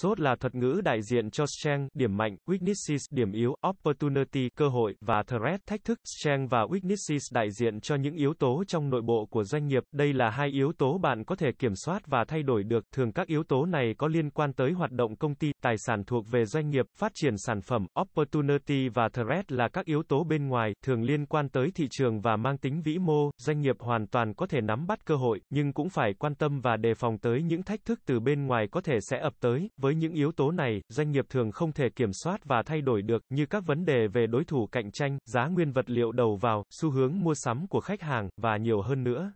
Sốt là thuật ngữ đại diện cho strength, điểm mạnh, weaknesses, điểm yếu, opportunity, cơ hội, và threat, thách thức. Strength và weaknesses đại diện cho những yếu tố trong nội bộ của doanh nghiệp. Đây là hai yếu tố bạn có thể kiểm soát và thay đổi được. Thường các yếu tố này có liên quan tới hoạt động công ty tài sản thuộc về doanh nghiệp, phát triển sản phẩm, opportunity và threat là các yếu tố bên ngoài, thường liên quan tới thị trường và mang tính vĩ mô, doanh nghiệp hoàn toàn có thể nắm bắt cơ hội, nhưng cũng phải quan tâm và đề phòng tới những thách thức từ bên ngoài có thể sẽ ập tới, với những yếu tố này, doanh nghiệp thường không thể kiểm soát và thay đổi được, như các vấn đề về đối thủ cạnh tranh, giá nguyên vật liệu đầu vào, xu hướng mua sắm của khách hàng, và nhiều hơn nữa.